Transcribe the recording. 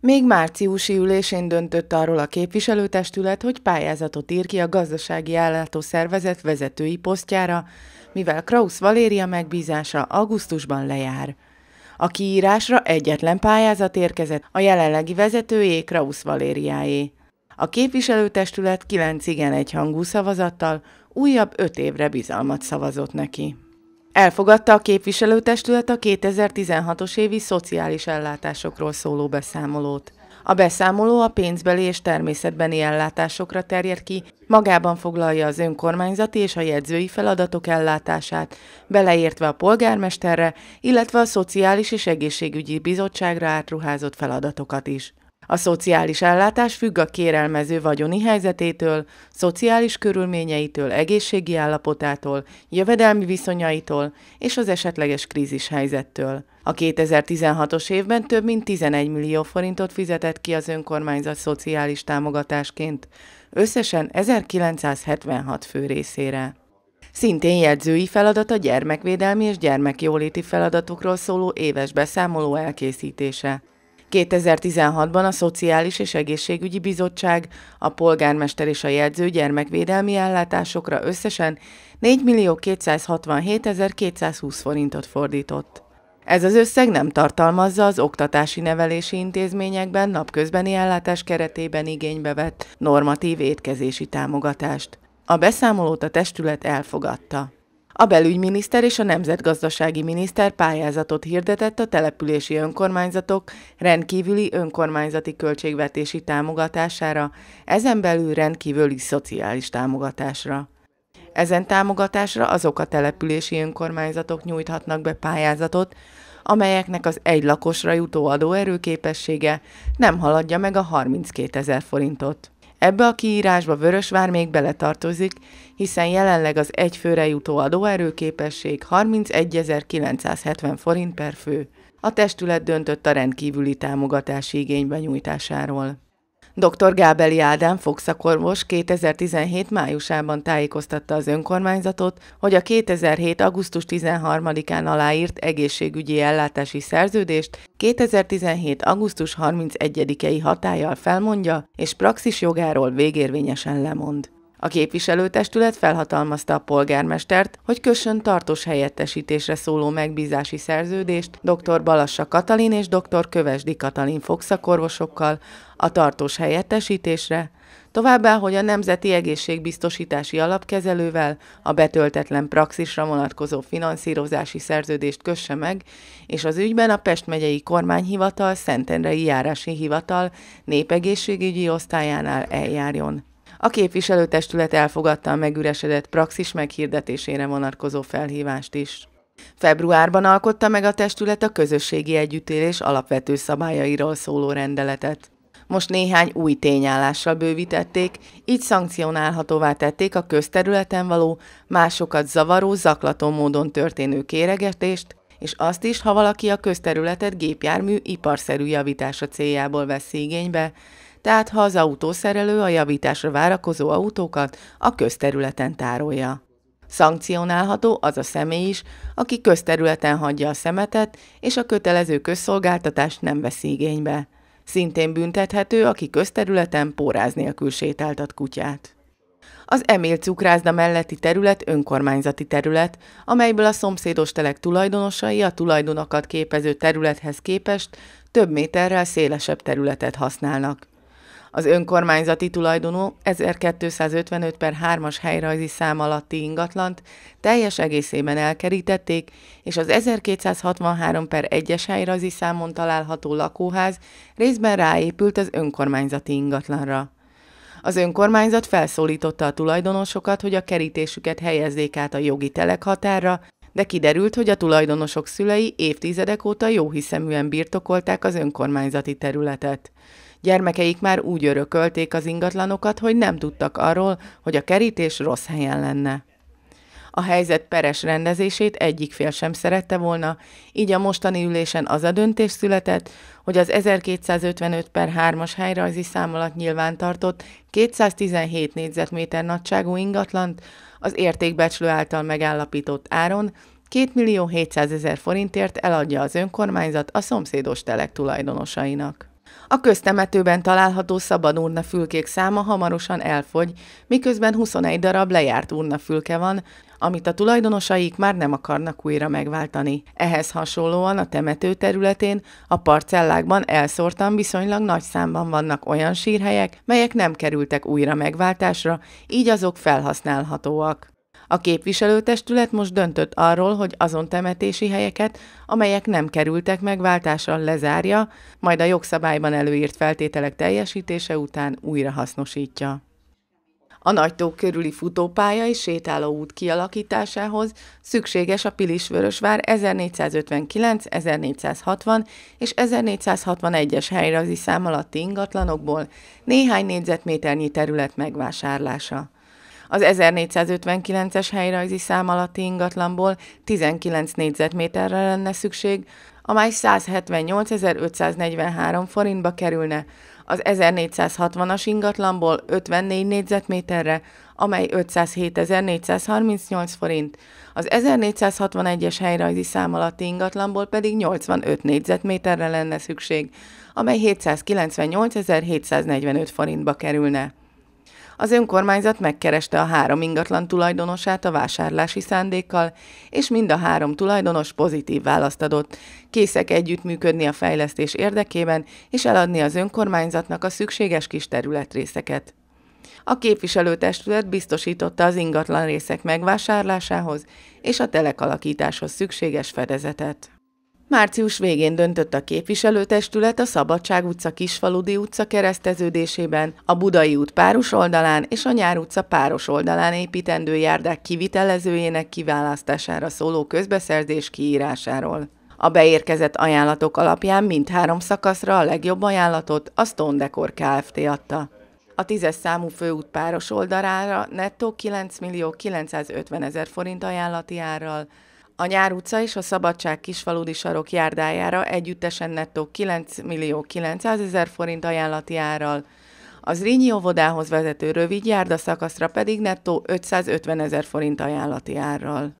Még márciusi ülésén döntött arról a képviselőtestület, hogy pályázatot ír ki a gazdasági állátó szervezet vezetői posztjára, mivel Krausz Valéria megbízása augusztusban lejár. A kiírásra egyetlen pályázat érkezett, a jelenlegi vezetőjé Krausz Valériáé. A képviselőtestület kilenc igen egyhangú szavazattal újabb öt évre bizalmat szavazott neki. Elfogadta a képviselőtestület a 2016-os évi szociális ellátásokról szóló beszámolót. A beszámoló a pénzbeli és természetbeni ellátásokra terjed ki, magában foglalja az önkormányzati és a jegyzői feladatok ellátását, beleértve a polgármesterre, illetve a Szociális és Egészségügyi Bizottságra átruházott feladatokat is. A szociális ellátás függ a kérelmező vagyoni helyzetétől, szociális körülményeitől, egészségi állapotától, jövedelmi viszonyaitól és az esetleges krízis helyzettől. A 2016-os évben több mint 11 millió forintot fizetett ki az önkormányzat szociális támogatásként, összesen 1976 fő részére. Szintén jegyzői feladat a gyermekvédelmi és gyermekjóléti feladatokról szóló éves beszámoló elkészítése. 2016-ban a Szociális és Egészségügyi Bizottság, a polgármester és a jegyző gyermekvédelmi ellátásokra összesen 4.267.220 forintot fordított. Ez az összeg nem tartalmazza az oktatási nevelési intézményekben napközbeni ellátás keretében igénybe vett normatív étkezési támogatást. A beszámolót a testület elfogadta. A belügyminiszter és a nemzetgazdasági miniszter pályázatot hirdetett a települési önkormányzatok rendkívüli önkormányzati költségvetési támogatására, ezen belül rendkívüli szociális támogatásra. Ezen támogatásra azok a települési önkormányzatok nyújthatnak be pályázatot, amelyeknek az egy lakosra jutó adóerőképessége nem haladja meg a 32 ezer forintot. Ebbe a kiírásba Vörösvár még beletartozik, hiszen jelenleg az főre jutó adóerőképesség 31.970 forint per fő. A testület döntött a rendkívüli támogatási igénybe nyújtásáról. Dr. Gábeli Ádám fogszakorvos 2017 májusában tájékoztatta az önkormányzatot, hogy a 2007. augusztus 13-án aláírt egészségügyi ellátási szerződést 2017. augusztus 31-i hatállyal felmondja, és praxis jogáról végérvényesen lemond. A képviselőtestület felhatalmazta a polgármestert, hogy kössön tartós helyettesítésre szóló megbízási szerződést dr. Balassa Katalin és dr. Kövesdi Katalin fogszakorvosokkal a tartós helyettesítésre, Továbbá, hogy a Nemzeti Egészségbiztosítási Alapkezelővel a betöltetlen praxisra vonatkozó finanszírozási szerződést kösse meg, és az ügyben a Pest megyei kormányhivatal Szentendrei járási hivatal népegészségügyi osztályánál eljárjon. A képviselőtestület elfogadta a megüresedett praxis meghirdetésére vonatkozó felhívást is. Februárban alkotta meg a testület a közösségi együttélés alapvető szabályairól szóló rendeletet. Most néhány új tényállással bővítették, így szankcionálhatóvá tették a közterületen való, másokat zavaró, zaklató módon történő kéregetést, és azt is, ha valaki a közterületet gépjármű iparszerű javítása céljából vesz igénybe, tehát ha az autószerelő a javításra várakozó autókat a közterületen tárolja. Szankcionálható az a személy is, aki közterületen hagyja a szemetet, és a kötelező közszolgáltatást nem vesz igénybe. Szintén büntethető, aki közterületen póráz nélkül sétáltat kutyát. Az Emil Cukrázda melletti terület önkormányzati terület, amelyből a szomszédos telek tulajdonosai a tulajdonokat képező területhez képest több méterrel szélesebb területet használnak. Az önkormányzati tulajdonú 1255 per 3-as helyrajzi szám alatti ingatlant teljes egészében elkerítették, és az 1263 per 1-es helyrajzi számon található lakóház részben ráépült az önkormányzati ingatlanra. Az önkormányzat felszólította a tulajdonosokat, hogy a kerítésüket helyezzék át a jogi telek határa, de kiderült, hogy a tulajdonosok szülei évtizedek óta jóhiszeműen birtokolták az önkormányzati területet. Gyermekeik már úgy örökölték az ingatlanokat, hogy nem tudtak arról, hogy a kerítés rossz helyen lenne. A helyzet peres rendezését egyik fél sem szerette volna, így a mostani ülésen az a döntés született, hogy az 1255 per 3-as helyrajzi számolat nyilvántartott 217 négyzetméter nagyságú ingatlant az értékbecslő által megállapított áron 2 millió 700 ezer forintért eladja az önkormányzat a szomszédos telek tulajdonosainak. A köztemetőben található szabad urnafülkék száma hamarosan elfogy, miközben 21 darab lejárt urnafülke van, amit a tulajdonosaik már nem akarnak újra megváltani. Ehhez hasonlóan a temető területén, a parcellákban elszórtan viszonylag nagy számban vannak olyan sírhelyek, melyek nem kerültek újra megváltásra, így azok felhasználhatóak. A képviselőtestület most döntött arról, hogy azon temetési helyeket, amelyek nem kerültek váltással lezárja, majd a jogszabályban előírt feltételek teljesítése után újra hasznosítja. A nagytó körüli futópálya és út kialakításához szükséges a Pilisvörösvár 1459, 1460 és 1461-es helyrajzi szám alatti ingatlanokból néhány négyzetméternyi terület megvásárlása. Az 1459-es helyrajzi szám alatti ingatlanból 19 négyzetméterre lenne szükség, amely 178.543 forintba kerülne, az 1460-as ingatlanból 54 négyzetméterre, amely 507.438 forint, az 1461-es helyrajzi szám alatti ingatlanból pedig 85 négyzetméterre lenne szükség, amely 798.745 forintba kerülne az önkormányzat megkereste a három ingatlan tulajdonosát a vásárlási szándékkal, és mind a három tulajdonos pozitív választ adott. Készek együttműködni a fejlesztés érdekében, és eladni az önkormányzatnak a szükséges kis területrészeket. A képviselőtestület biztosította az ingatlan részek megvásárlásához és a telekalakításhoz szükséges fedezetet. Március végén döntött a képviselőtestület a Szabadság utca Kisfaludi utca kereszteződésében, a Budai út páros oldalán és a Nyár utca páros oldalán építendő járdák kivitelezőjének kiválasztására szóló közbeszerzés kiírásáról. A beérkezett ajánlatok alapján mindhárom szakaszra a legjobb ajánlatot a Stone Decor Kft. adta. A tízes számú főút páros oldalára nettó 9 millió 950 ezer forint ajánlati árral, a Nyár utca és a Szabadság kisfaludi sarok járdájára együttesen nettó 9 millió 900 ezer forint ajánlati árral, az Rényi óvodához vezető rövid szakaszra pedig nettó 550 ezer forint ajánlati árral.